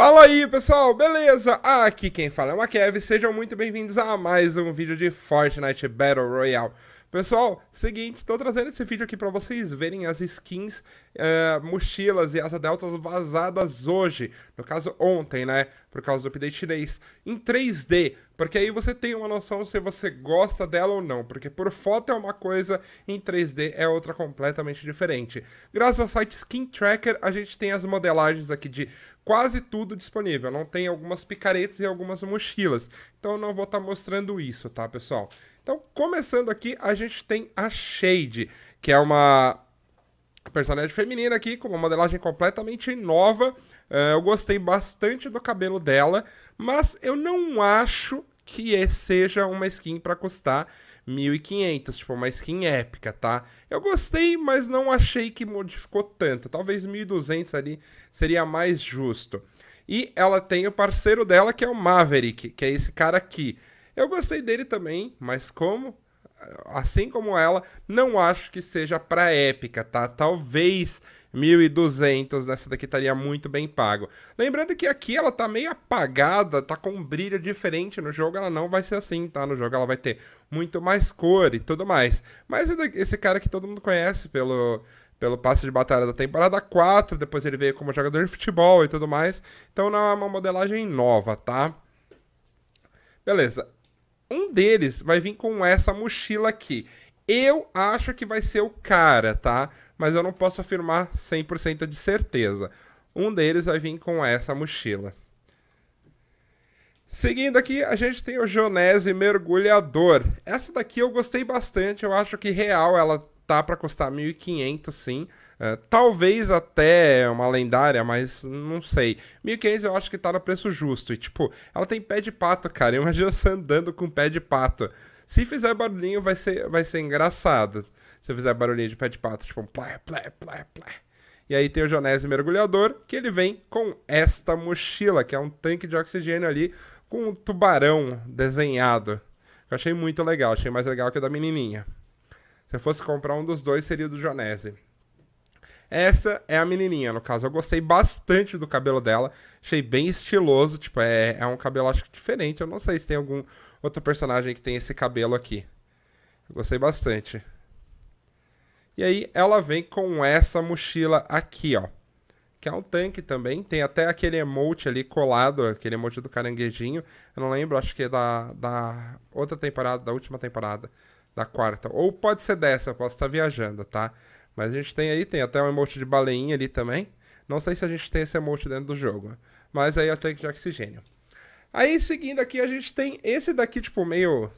Fala aí pessoal, beleza? Aqui quem fala é o Makev, sejam muito bem-vindos a mais um vídeo de Fortnite Battle Royale. Pessoal, seguinte, estou trazendo esse vídeo aqui para vocês verem as skins, é, mochilas e asa deltas vazadas hoje. No caso, ontem, né? Por causa do update 3. Em 3D, porque aí você tem uma noção se você gosta dela ou não. Porque por foto é uma coisa, em 3D é outra completamente diferente. Graças ao site Skin Tracker, a gente tem as modelagens aqui de quase tudo disponível. Não tem algumas picaretas e algumas mochilas. Então eu não vou estar tá mostrando isso, tá, pessoal? Então, começando aqui, a gente tem a Shade, que é uma personagem feminina aqui, com uma modelagem completamente nova. Uh, eu gostei bastante do cabelo dela, mas eu não acho que é, seja uma skin para custar 1.500, tipo uma skin épica, tá? Eu gostei, mas não achei que modificou tanto. Talvez 1.200 ali seria mais justo. E ela tem o parceiro dela, que é o Maverick, que é esse cara aqui. Eu gostei dele também, mas como assim como ela, não acho que seja pra épica, tá? Talvez 1.200 nessa daqui estaria muito bem pago. Lembrando que aqui ela tá meio apagada, tá com um brilho diferente. No jogo ela não vai ser assim, tá? No jogo ela vai ter muito mais cor e tudo mais. Mas esse cara que todo mundo conhece pelo, pelo passe de batalha da temporada 4, depois ele veio como jogador de futebol e tudo mais. Então não é uma modelagem nova, tá? Beleza, um deles vai vir com essa mochila aqui. Eu acho que vai ser o cara, tá? Mas eu não posso afirmar 100% de certeza. Um deles vai vir com essa mochila. Seguindo aqui, a gente tem o Jonese Mergulhador. Essa daqui eu gostei bastante, eu acho que real ela tá para custar 1.500 sim. Uh, talvez até uma lendária, mas não sei. 1.500 eu acho que tá no preço justo. E tipo, ela tem pé de pato, cara. Imagina você andando com pé de pato. Se fizer barulhinho, vai ser, vai ser engraçado. Se fizer barulhinho de pé de pato, tipo um plé, plé, plé, plé. E aí tem o Jonese Mergulhador, que ele vem com esta mochila, que é um tanque de oxigênio ali, com um tubarão desenhado. Eu achei muito legal, achei mais legal que o da menininha. Se eu fosse comprar um dos dois, seria o do Jonese. Essa é a menininha, no caso. Eu gostei bastante do cabelo dela. Achei bem estiloso. Tipo, é, é um cabelo, acho que diferente. Eu não sei se tem algum outro personagem que tem esse cabelo aqui. Eu gostei bastante. E aí, ela vem com essa mochila aqui, ó. Que é um tanque também. Tem até aquele emote ali colado, aquele emote do caranguejinho. Eu não lembro, acho que é da, da outra temporada, da última temporada da quarta. Ou pode ser dessa, eu posso estar viajando, tá? Mas a gente tem aí, tem até um emote de baleinha ali também. Não sei se a gente tem esse emote dentro do jogo. Mas aí eu tenho de oxigênio. Aí, seguindo aqui, a gente tem esse daqui, tipo, meio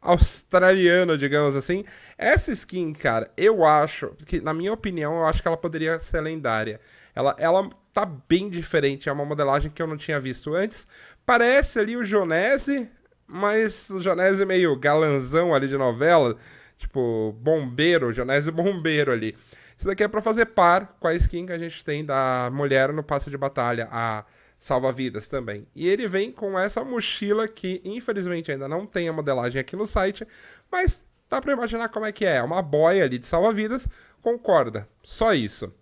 australiano, digamos assim. Essa skin, cara, eu acho, que na minha opinião, eu acho que ela poderia ser lendária. Ela, ela tá bem diferente, é uma modelagem que eu não tinha visto antes. Parece ali o Jonese, mas o Jonésio meio galanzão ali de novela, tipo bombeiro, Jonésio bombeiro ali. Isso daqui é para fazer par com a skin que a gente tem da mulher no passe de batalha, a salva-vidas também. E ele vem com essa mochila que infelizmente ainda não tem a modelagem aqui no site, mas dá para imaginar como é que é. é, uma boia ali de salva-vidas concorda só isso.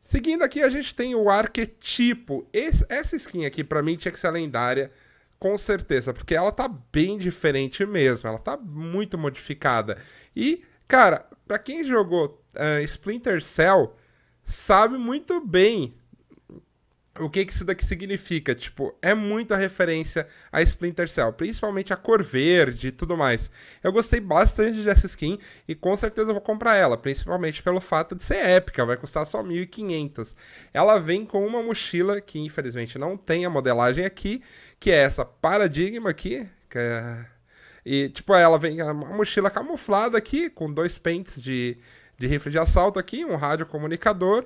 Seguindo aqui, a gente tem o arquetipo. Esse, essa skin aqui, para mim, tinha que ser lendária. Com certeza, porque ela tá bem diferente mesmo, ela tá muito modificada. E, cara, para quem jogou uh, Splinter Cell, sabe muito bem o que, que isso daqui significa? Tipo, é muito a referência a Splinter Cell, principalmente a cor verde e tudo mais. Eu gostei bastante dessa skin e com certeza eu vou comprar ela, principalmente pelo fato de ser épica, vai custar só 1.500. Ela vem com uma mochila que infelizmente não tem a modelagem aqui, que é essa Paradigma aqui, que é... E, tipo, ela vem é uma mochila camuflada aqui, com dois pentes de, de rifle de assalto aqui, um rádio comunicador,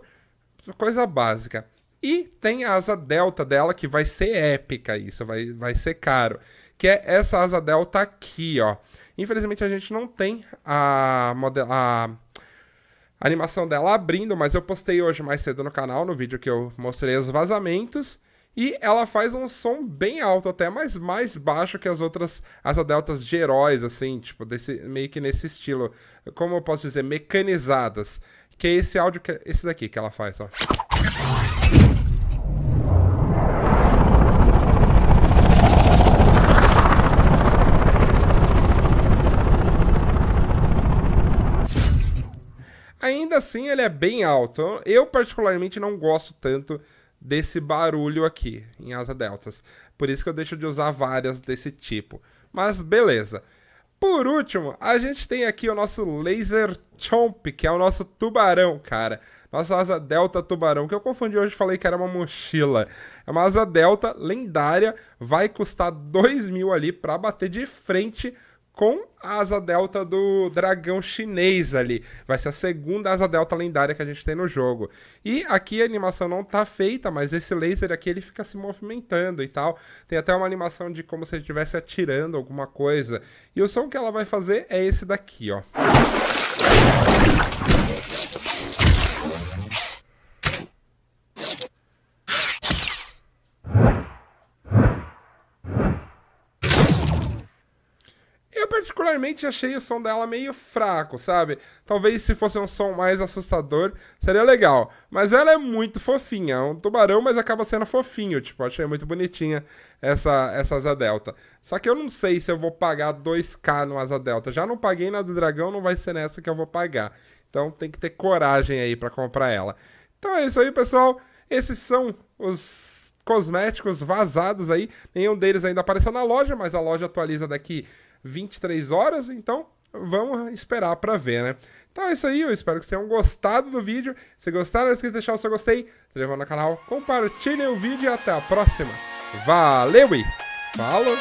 coisa básica. E tem a asa delta dela, que vai ser épica isso, vai, vai ser caro. Que é essa asa delta aqui, ó. Infelizmente a gente não tem a, a animação dela abrindo, mas eu postei hoje mais cedo no canal, no vídeo que eu mostrei os vazamentos. E ela faz um som bem alto até, mais mais baixo que as outras asa deltas de heróis, assim, tipo, desse, meio que nesse estilo, como eu posso dizer, mecanizadas. Que é esse áudio, que, esse daqui que ela faz, ó. assim ele é bem alto. Eu, particularmente, não gosto tanto desse barulho aqui em asa deltas. Por isso que eu deixo de usar várias desse tipo. Mas beleza. Por último, a gente tem aqui o nosso Laser Chomp, que é o nosso tubarão, cara. Nossa asa delta tubarão, que eu confundi hoje falei que era uma mochila. É uma asa delta lendária, vai custar 2 mil ali pra bater de frente com a asa delta do dragão chinês ali. Vai ser a segunda asa delta lendária que a gente tem no jogo. E aqui a animação não tá feita, mas esse laser aqui ele fica se movimentando e tal. Tem até uma animação de como se ele estivesse atirando alguma coisa. E o som que ela vai fazer é esse daqui, ó. particularmente achei o som dela meio fraco, sabe? Talvez se fosse um som mais assustador, seria legal. Mas ela é muito fofinha, é um tubarão, mas acaba sendo fofinho, tipo, achei muito bonitinha essa, essa asa delta. Só que eu não sei se eu vou pagar 2k no asa delta. Já não paguei na do dragão, não vai ser nessa que eu vou pagar. Então tem que ter coragem aí para comprar ela. Então é isso aí, pessoal. Esses são os cosméticos vazados aí. Nenhum deles ainda apareceu na loja, mas a loja atualiza daqui 23 horas, então vamos esperar para ver, né? Então é isso aí, eu espero que vocês tenham gostado do vídeo. Se gostaram, não esqueça de deixar o seu gostei, se inscreva no canal, compartilhem o vídeo e até a próxima. Valeu e falou!